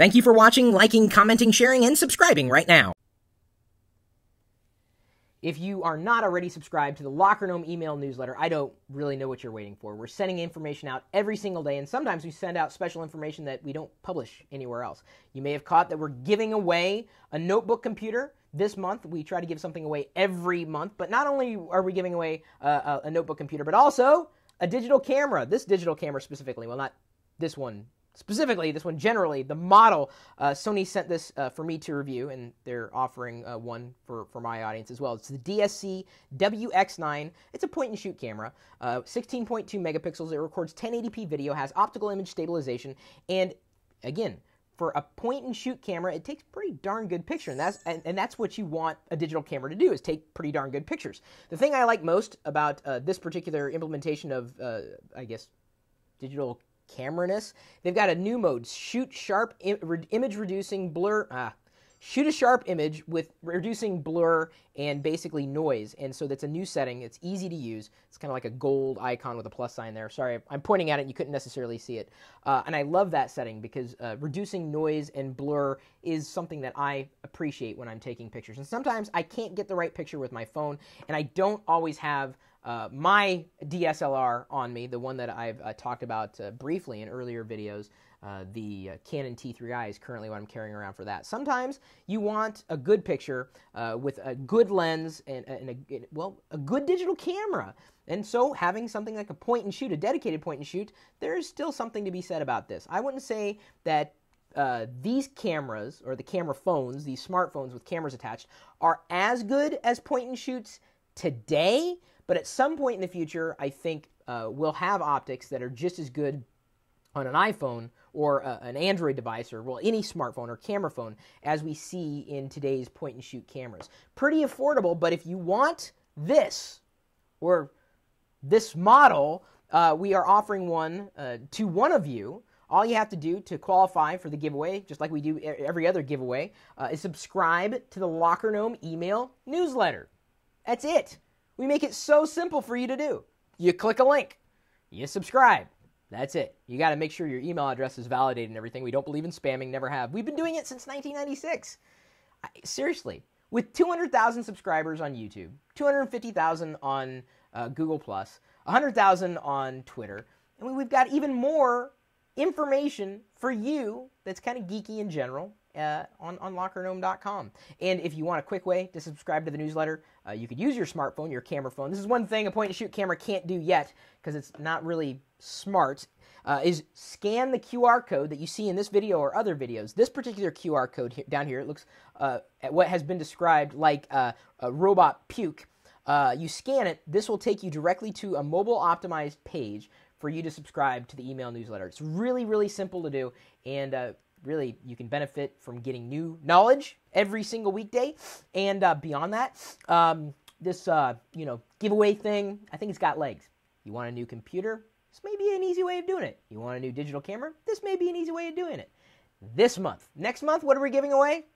Thank you for watching, liking, commenting, sharing, and subscribing right now. If you are not already subscribed to the Locker Gnome email newsletter, I don't really know what you're waiting for. We're sending information out every single day, and sometimes we send out special information that we don't publish anywhere else. You may have caught that we're giving away a notebook computer this month. We try to give something away every month, but not only are we giving away uh, a notebook computer, but also a digital camera. This digital camera specifically, well, not this one specifically this one generally the model uh, sony sent this uh, for me to review and they're offering uh, one for, for my audience as well it's the dsc wx9 it's a uh, point and shoot camera 16.2 megapixels it records 1080p video has optical image stabilization and again for a point and shoot camera it takes pretty darn good picture and that's and, and that's what you want a digital camera to do is take pretty darn good pictures the thing i like most about uh, this particular implementation of uh, i guess digital cameraness. They've got a new mode: shoot sharp Im- image reducing blur. Ah, shoot a sharp image with reducing blur and basically noise. And so that's a new setting. It's easy to use. It's kind of like a gold icon with a plus sign there. Sorry, I'm pointing at it. You couldn't necessarily see it. Uh, and I love that setting because uh, reducing noise and blur is something that I appreciate when I'm taking pictures. And sometimes I can't get the right picture with my phone, and I don't always have uh, my DSLR on me, the one that I've uh, talked about uh, briefly in earlier videos, uh, the uh, Canon T3i is currently what I'm carrying around for that. Sometimes you want a good picture uh, with a good lens and, and, a, and, well, a good digital camera. And so having something like a point and shoot, a dedicated point and shoot, there is still something to be said about this. I wouldn't say that uh, these cameras or the camera phones, these smartphones with cameras attached, are as good as point and shoots today, but at some point in the future, I think uh, we'll have optics that are just as good on an iPhone or uh, an Android device or well any smartphone or camera phone as we see in today's point and shoot cameras. Pretty affordable, but if you want this or this model, uh, we are offering one uh, to one of you. All you have to do to qualify for the giveaway, just like we do every other giveaway, uh, is subscribe to the Locker Gnome email newsletter. That's it. We make it so simple for you to do. You click a link, you subscribe. That's it. You got to make sure your email address is validated and everything. We don't believe in spamming, never have. We've been doing it since 1996. I, seriously, with 200,000 subscribers on YouTube, 250,000 on uh, Google Plus, 100,000 on Twitter, and we've got even more information for you that's kind of geeky in general uh, on, on And if you want a quick way to subscribe to the newsletter, uh, you could use your smartphone, your camera phone. This is one thing a point and shoot camera can't do yet because it's not really smart. Uh, is scan the QR code that you see in this video or other videos. This particular QR code here, down here, it looks uh, at what has been described like uh, a robot puke. Uh, you scan it, this will take you directly to a mobile optimized page for you to subscribe to the email newsletter. It's really, really simple to do, and uh, really you can benefit from getting new knowledge every single weekday. And uh, beyond that, um, this uh, you know giveaway thing, I think it's got legs. You want a new computer? This may be an easy way of doing it. You want a new digital camera? This may be an easy way of doing it. This month, next month, what are we giving away?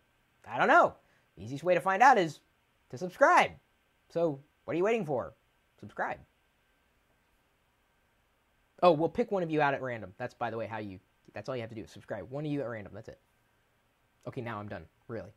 I don't know. The easiest way to find out is to subscribe. So, what are you waiting for? Subscribe. Oh, we'll pick one of you out at random. That's by the way how you. That's all you have to do. Subscribe one of you at random. That's it. Okay, now I'm done. Really.